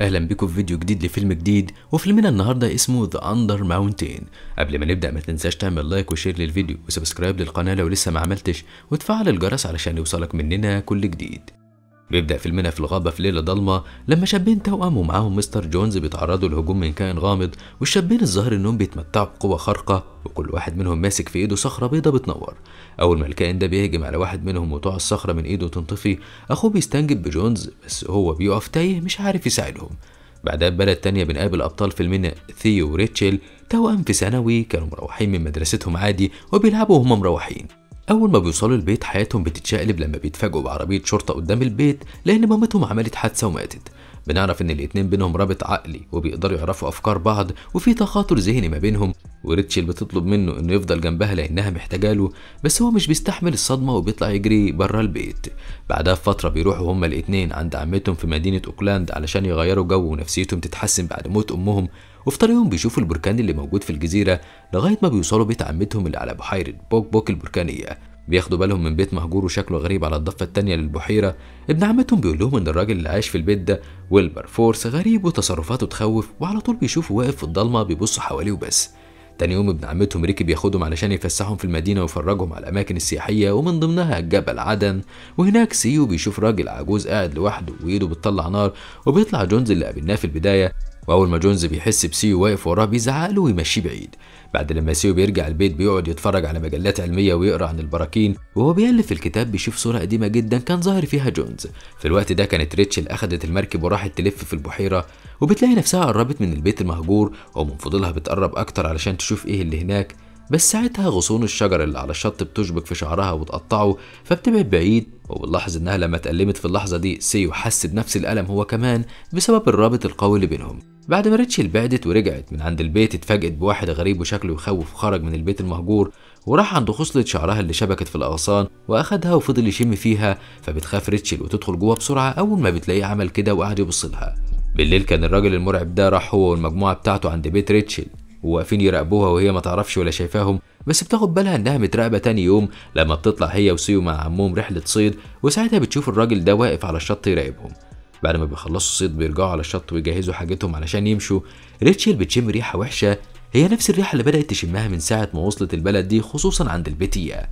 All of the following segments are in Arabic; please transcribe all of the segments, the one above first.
اهلا بكم في فيديو جديد لفيلم جديد وفيلمنا النهارده اسمه ذا اندر ماونتين قبل ما نبدا ما تنساش تعمل لايك وشير للفيديو وسبسكرايب للقناه لو لسه ما عملتش وتفعل الجرس علشان يوصلك مننا كل جديد بيبدأ فيلمنا في الغابة في ليلة ضلمة لما شابين توأم ومعاهم مستر جونز بيتعرضوا لهجوم من كائن غامض والشابين الظاهر انهم بيتمتعوا بقوة خارقة وكل واحد منهم ماسك في ايده صخرة بيضة بتنور أول ما الكائن ده بيهجم على واحد منهم وتقع الصخرة من ايده تنطفي أخوه بيستنجد بجونز بس هو بيقف تايه مش عارف يساعدهم بعدها بلد تانية بنقابل أبطال فيلمنا ثيو وريتشل توأم في ثانوي كانوا مروحين من مدرستهم عادي وبيلعبوا وهم مروحين أول ما بيوصلوا البيت حياتهم بتتشقلب لما بيتفاجئوا بعربية شرطة قدام البيت لأن مامتهم عملت حادثة وماتت بنعرف إن الاتنين بينهم رابط عقلي وبيقدروا يعرفوا أفكار بعض وفي تخاطر ذهني ما بينهم وريتشل بتطلب منه إنه يفضل جنبها لأنها محتاجة له بس هو مش بيستحمل الصدمة وبيطلع يجري بره البيت بعدها بفترة بيروحوا هما الاتنين عند عمتهم في مدينة أوكلاند علشان يغيروا جو ونفسيتهم تتحسن بعد موت أمهم وفي طريقهم بيشوفوا البركان اللي موجود في الجزيرة لغاية ما بيوصلوا بيت عمتهم اللي على بحيرة بوك بوك البركانية بياخدوا بالهم من بيت مهجور وشكله غريب على الضفة التانية للبحيرة ابن عمتهم بيقول لهم ان الراجل اللي عايش في البيت ده ويلبر فورس غريب وتصرفاته تخوف وعلى طول بيشوفه واقف في الضلمة بيبص حواليه وبس تاني يوم ابن عمتهم ريكي بياخدهم علشان يفسحهم في المدينة ويفرجهم على الأماكن السياحية ومن ضمنها جبل عدن وهناك سيو بيشوف راجل عجوز قاعد لوحده وإيده بتطلع نار وبيطلع جونز اللي قابلناه في البداية واول ما جونز بيحس بسيو واقف وراه له ويمشيه بعيد بعد لما سيو بيرجع البيت بيقعد يتفرج على مجلات علميه ويقرا عن البراكين وهو بيلف الكتاب بيشوف صوره قديمه جدا كان ظاهر فيها جونز في الوقت ده كانت ريتشل اخذت المركب وراحت تلف في البحيره وبتلاقي نفسها قربت من البيت المهجور ومن فضلها بتقرب اكتر علشان تشوف ايه اللي هناك بس ساعتها غصون الشجر اللي على الشط بتشبك في شعرها وتقطعه فبتبعد بعيد وبنلاحظ انها لما اتألمت في اللحظة دي سيو حس بنفس الألم هو كمان بسبب الرابط القوي اللي بينهم بعد ما ريتشل بعدت ورجعت من عند البيت اتفاجئت بواحد غريب وشكله يخوف خرج من البيت المهجور وراح عند خصلة شعرها اللي شبكت في الأغصان وأخدها وفضل يشم فيها فبتخاف ريتشل وتدخل جوه بسرعة أول ما بتلاقيه عمل كده وقعد يبص لها بالليل كان الراجل المرعب ده راح هو والمجموعة بتاعته عند بيت ريتشل وواقفين يراقبوها وهي ما تعرفش ولا شايفاهم بس بتاخد بالها انها متراقبه تاني يوم لما بتطلع هي وسيو مع عمهم رحله صيد وساعتها بتشوف الراجل ده واقف على الشط يراقبهم بعد ما بيخلصوا صيد بيرجعوا على الشط ويجهزوا حاجتهم علشان يمشوا ريتشل بتشم ريحة وحشة هي نفس الريحة اللي بدأت تشمها من ساعة ما وصلت البلد دي خصوصا عند البتية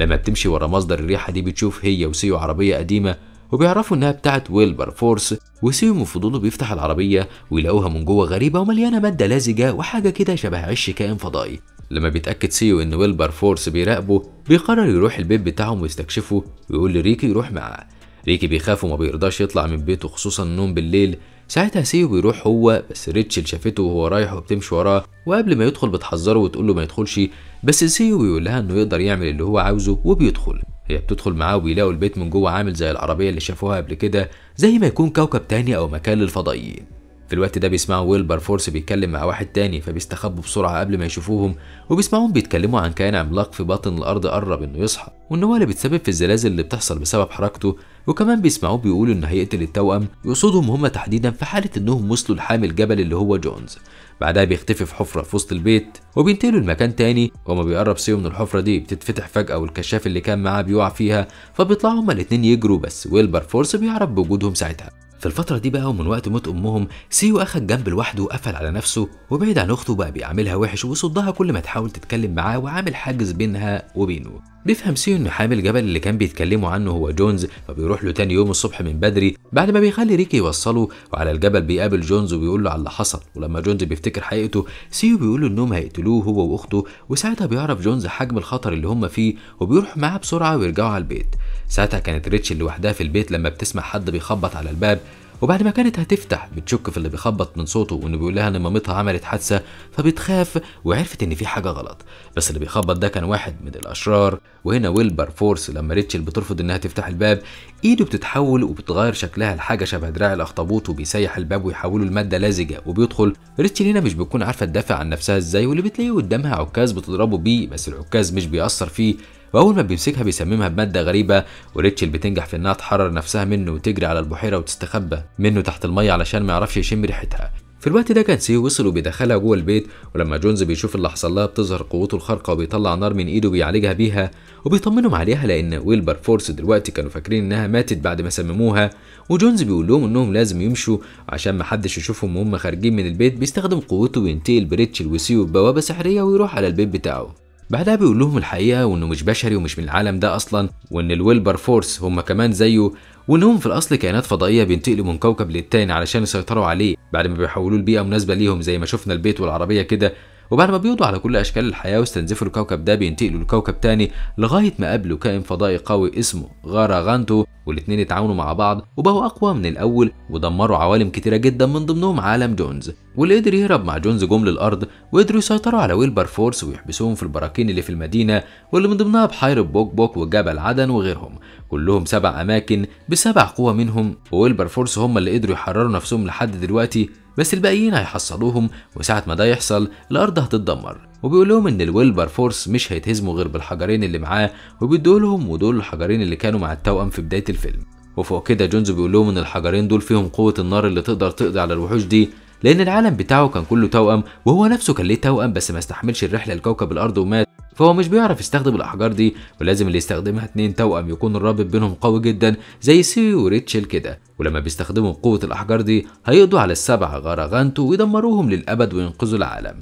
لما بتمشي ورا مصدر الريحة دي بتشوف هي وسيو عربية قديمة وبيعرفوا انها بتاعت ويلبر فورس وسيو من فضوله بيفتح العربية ويلاقوها من جوه غريبة ومليانة مادة لزجة وحاجة كده شبه عش كائن فضائي لما بيتأكد سيو إن ويلبر فورس بيراقبه بيقرر يروح البيت بتاعهم ويستكشفه ويقول لريكي يروح معاه ريكي بيخاف وما بيرضاش يطلع من بيته خصوصا النوم بالليل ساعتها سيو بيروح هو بس ريتشل شافته وهو رايح وبتمشي وراه وقبل ما يدخل بتحذره وتقول له ما يدخلش بس سيو بيقول لها انه يقدر يعمل اللي هو عاوزه وبيدخل هي بتدخل معاه وبيلاقوا البيت من جوه عامل زي العربيه اللي شافوها قبل كده زي ما يكون كوكب تاني او مكان للفضائيين في الوقت ده بيسمعوا ويلبر فورس بيتكلم مع واحد تاني فبيستخبوا بسرعة قبل ما يشوفوهم وبيسمعوهم بيتكلموا عن كائن عملاق في باطن الأرض قرب إنه يصحى وإن هو اللي بيتسبب في الزلازل اللي بتحصل بسبب حركته وكمان بيسمعوه بيقولوا إن هيقتل التوأم يقصدهم هما تحديدا في حالة إنهم وصلوا لحامل الجبل اللي هو جونز بعدها بيختفي في حفرة في وسط البيت وبينتقلوا لمكان تاني وما بيقرب سيو من الحفرة دي بتتفتح فجأة والكشاف اللي كان معاه بيقع فيها فبيطلعوا هما الاتنين يجروا بس ويلبر فورس بيعرف بوجودهم ساعتها في الفترة دي بقى ومن وقت موت أمهم سيو أخد جنب لوحده وقفل على نفسه وبعد عن أخته بقى بيعاملها وحش وبيصدها كل ما تحاول تتكلم معاه وعامل حاجز بينها وبينه بيفهم سيو إن حامل جبل اللي كان بيتكلموا عنه هو جونز فبيروح له تاني يوم الصبح من بدري بعد ما بيخلي ريكي يوصله وعلى الجبل بيقابل جونز وبيقول له على اللي حصل ولما جونز بيفتكر حقيقته سيو بيقول له إنهم هيقتلوه هو وأخته وساعتها بيعرف جونز حجم الخطر اللي هم فيه وبيروح معاه بسرعة ويرجعوا على البيت ساعتها كانت ريتشل لوحدها في البيت لما بتسمع حد بيخبط على الباب وبعد ما كانت هتفتح بتشك في اللي بيخبط من صوته وانه بيقول لها ان مامتها عملت حادثه فبتخاف وعرفت ان في حاجه غلط بس اللي بيخبط ده كان واحد من الاشرار وهنا ويلبر فورس لما ريتشل بترفض انها تفتح الباب ايده بتتحول وبتغير شكلها لحاجه شبه دراع الاخطبوط وبيسيح الباب ويحوله لماده لزجه وبيدخل ريتشل هنا مش بتكون عارفه تدافع عن نفسها ازاي واللي بتلاقيه قدامها عكاز بتضربه بيه بس العكاز مش بيأثر فيه واول ما بيمسكها بيسممها بماده غريبه وريتشل بتنجح في انها تحرر نفسها منه وتجري على البحيره وتستخبى منه تحت الميه علشان ما يعرفش يشم ريحتها في الوقت ده كان سي وصل وبيدخلها جوه البيت ولما جونز بيشوف اللي حصل لها بتظهر قوته الخارقه وبيطلع نار من ايده بيعالجها بيها وبيطمنهم عليها لان ويلبر فورس دلوقتي كانوا فاكرين انها ماتت بعد ما سمموها وجونز بيقول لهم انهم لازم يمشوا عشان محدش يشوفهم وهم خارجين من البيت بيستخدم قوته وينتقل بريتشل وسيو ببوابه سحريه ويروح على البيت بتاعه بعدها بيقول لهم الحقيقه وانه مش بشري ومش من العالم ده اصلا وان الويلبر فورس هم كمان زيه وانهم في الاصل كائنات فضائيه بينتقلوا من كوكب للتاني علشان يسيطروا عليه بعد ما بيحولوه لبيئه مناسبه ليهم زي ما شفنا البيت والعربيه كده وبعد ما بيقضوا على كل أشكال الحياة واستنزفوا الكوكب ده بينتقلوا لكوكب تاني لغاية ما قابلوا كائن فضائي قوي اسمه غارا غانتو والاتنين اتعاونوا مع بعض وبقوا أقوى من الأول ودمروا عوالم كتيرة جدا من ضمنهم عالم جونز واللي قدر يهرب مع جونز جم للأرض وقدروا يسيطروا على ويلبر فورس ويحبسوهم في البراكين اللي في المدينة واللي من ضمنها بحيرة بوك بوك وجبل عدن وغيرهم كلهم سبع أماكن بسبع قوى منهم وويلبر فورس هم اللي قدروا يحرروا نفسهم لحد دلوقتي بس الباقيين هيحصلوهم وساعة ما ده يحصل الأرض هتتدمر وبيقول لهم إن الويلبر فورس مش هيتهزموا غير بالحجرين اللي معاه وبيدولهم ودول الحجرين اللي كانوا مع التوأم في بداية الفيلم وفوق كده جونز بيقول لهم إن الحجرين دول فيهم قوة النار اللي تقدر تقضي على الوحوش دي لأن العالم بتاعه كان كله توأم وهو نفسه كان ليه توأم بس ما استحملش الرحلة لكوكب الأرض ومات فهو مش بيعرف يستخدم الأحجار دي ولازم اللي يستخدمها اتنين توأم يكون الرابط بينهم قوي جدا زي سيو وريتشل كده ولما بيستخدموا قوة الأحجار دي هيقضوا على السبع غرغانتو ويدمروهم للأبد وينقذوا العالم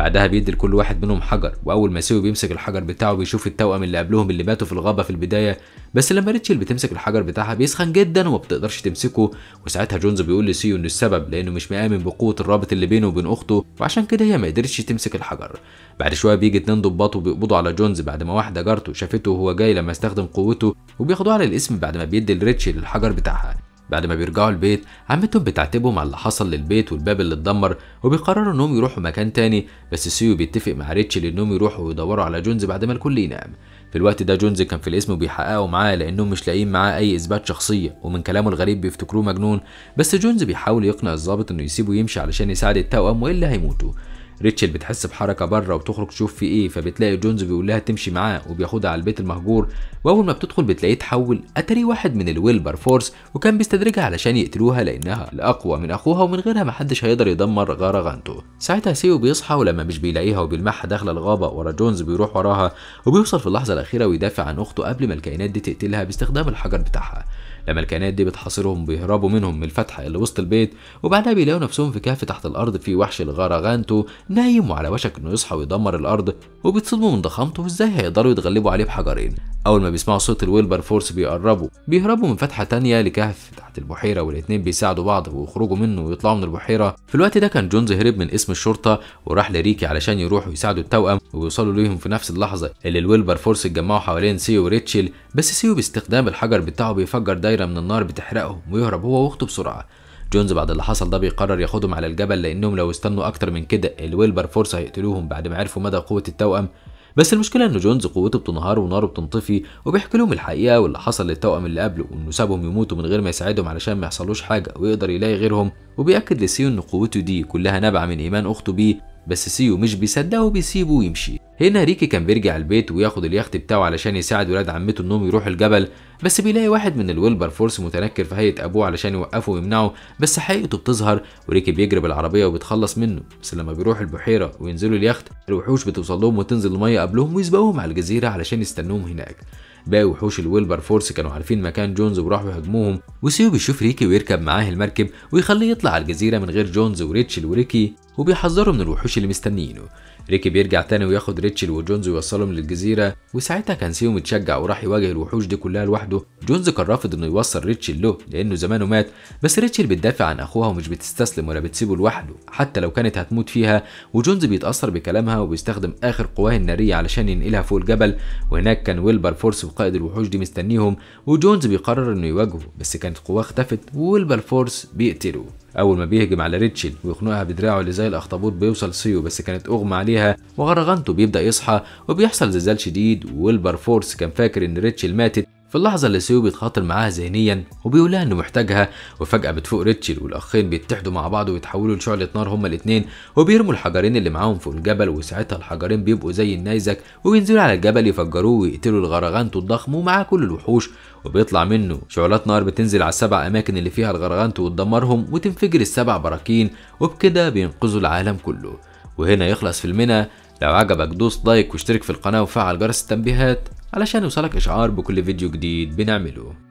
بعدها بيدي لكل واحد منهم حجر واول ما سيو بيمسك الحجر بتاعه بيشوف التوأم اللي قبلهم اللي باتوا في الغابه في البدايه بس لما ريتشل بتمسك الحجر بتاعها بيسخن جدا وما بتقدرش تمسكه وساعتها جونز بيقول لسيو انه السبب لانه مش مآمن بقوه الرابط اللي بينه وبين اخته وعشان كده هي ما قدرتش تمسك الحجر بعد شويه بيجي اتنين ضباط وبيقبضوا على جونز بعد ما واحده جارته شافته وهو جاي لما استخدم قوته وبياخدوه على الاسم بعد ما بيدي لريتشل الحجر بتاعها بعد ما بيرجعوا البيت عمتهم بتعاتبهم على اللي حصل للبيت والباب اللي اتدمر وبيقرروا انهم يروحوا مكان تاني بس سيو بيتفق مع ريتشل انهم يروحوا ويدوروا على جونز بعد ما الكل ينام في الوقت ده جونز كان في الاسم وبيحققوا معاه لانهم مش لاقيين معاه اي اثبات شخصيه ومن كلامه الغريب بيفتكروه مجنون بس جونز بيحاول يقنع الضابط انه يسيبه يمشي علشان يساعد التوأم والا هيموتوا ريتشل بتحس بحركه بره وبتخرج تشوف في ايه فبتلاقي جونز بيقول لها تمشي معاه وبياخدها على البيت المهجور واول ما بتدخل بتلاقيه اتحول اتري واحد من الويلبر فورس وكان بيستدرجها علشان يقتلوها لانها الاقوى من اخوها ومن غيرها محدش هيقدر يدمر غانتو ساعتها سيو بيصحى ولما مش بيلاقيها وبيلمعها داخله الغابه ورا جونز بيروح وراها وبيوصل في اللحظه الاخيره ويدافع عن اخته قبل ما الكائنات دي تقتلها باستخدام الحجر بتاعها لما الكائنات دي بتحاصرهم بيهربوا منهم من الفتحه اللي وسط البيت وبعدها بيلاقوا نفسهم في كهف تحت الارض في وحش غانتو نايم وعلى وشك انه يصحى ويدمر الارض وبيتصدموا من ضخامته وازاي هيقدروا يتغلبوا عليه بحجرين اول ما بيسمعوا صوت الويلبر فورس بيقربوا بيهربوا من فتحه تانية لكهف تحت البحيره والاتنين بيساعدوا بعض ويخرجوا منه ويطلعوا من البحيره في الوقت ده كان جونز هرب من اسم الشرطه وراح لريكي علشان يروحوا يساعدوا التوأم ويوصلوا ليهم في نفس اللحظه اللي الويلبر فورس اتجمعوا حوالين سيو وريتشل بس سيو باستخدام الحجر بتاعه بيفجر ده دايرة من النار بتحرقهم ويهرب هو واخته بسرعة جونز بعد اللي حصل ده بيقرر ياخدهم على الجبل لانهم لو استنوا اكتر من كده الويلبر فورس هيقتلوهم بعد ما عرفوا مدى قوة التوأم بس المشكلة ان جونز قوته بتنهار وناره بتنطفي وبيحكي لهم الحقيقة واللي حصل للتوأم اللي قبله وانه سابهم يموتوا من غير ما يساعدهم علشان ما يحصلوش حاجة ويقدر يلاقي غيرهم وبيأكد لسيو ان قوته دي كلها نابعة من ايمان اخته بيه بس سيو مش بيصدقه وبيسيبه ويمشي هنا ريكي كان بيرجع البيت وياخد اليخت بتاعه علشان يساعد ولاد عمته انهم يروحوا الجبل بس بيلاقي واحد من الويلبر فورس متنكر في هيئه ابوه علشان يوقفه ويمنعه بس حقيقته بتظهر وريكي بيجري بالعربيه وبيتخلص منه بس لما بيروح البحيره وينزلوا اليخت الوحوش بتوصل لهم وتنزل الميه قبلهم ويسبقوهم على الجزيره علشان يستنوهم هناك باقي وحوش الويلبر فورس كانوا عارفين مكان جونز وراحوا يهاجموهم وسيو بيشوف ريكي ويركب معاه المركب ويخليه يطلع على الجزيره من غير جونز وريتشل وريكي وبيحذره من الوحوش اللي مستنيينه ريكي بيرجع تاني وياخد ريتشل وجونز ويوصلهم للجزيره وساعتها كان سيو متشجع وراح يواجه الوحوش دي كلها لوحده جونز كان رافض انه يوصل ريتشل له لانه زمانه مات بس ريتشل بتدافع عن اخوها ومش بتستسلم ولا بتسيبه لوحده حتى لو كانت هتموت فيها وجونز بيتاثر بكلامها وبيستخدم اخر قواه الناريه علشان ينقلها فوق الجبل وهناك كان ويلبر فورس وقائد الوحوش دي مستنيهم وجونز بيقرر انه يواجهه بس كانت قواه اختفت وويلبر فورس بيقتله اول ما بيهجم على ريتشل ويخنقها بدراعه اللي زي الاخطبوط بيوصل سيو بس كانت اغمى عليها وغرغنته بيبدا يصحى وبيحصل زلزال شديد ويلبر فورس كان فاكر ان ريتشل ماتت في اللحظة اللي سيو بيتخاطر معاها ذهنيا وبيقولها انه محتاجها وفجأة بتفوق ريتشل والاخين بيتحدوا مع بعض ويتحولوا لشعلة نار هما الاتنين وبيرموا الحجرين اللي معاهم فوق الجبل وساعتها الحجرين بيبقوا زي النيزك وبينزلوا على الجبل يفجروه ويقتلوا الغرغنت الضخم ومعاه كل الوحوش وبيطلع منه شعلات نار بتنزل على السبع اماكن اللي فيها الغرغنت وتدمرهم وتنفجر السبع براكين وبكده بينقذوا العالم كله وهنا يخلص فيلمنا لو عجبك دوس لايك واشترك في القناة وفعل جرس التنبيهات علشان يوصلك إشعار بكل فيديو جديد بنعمله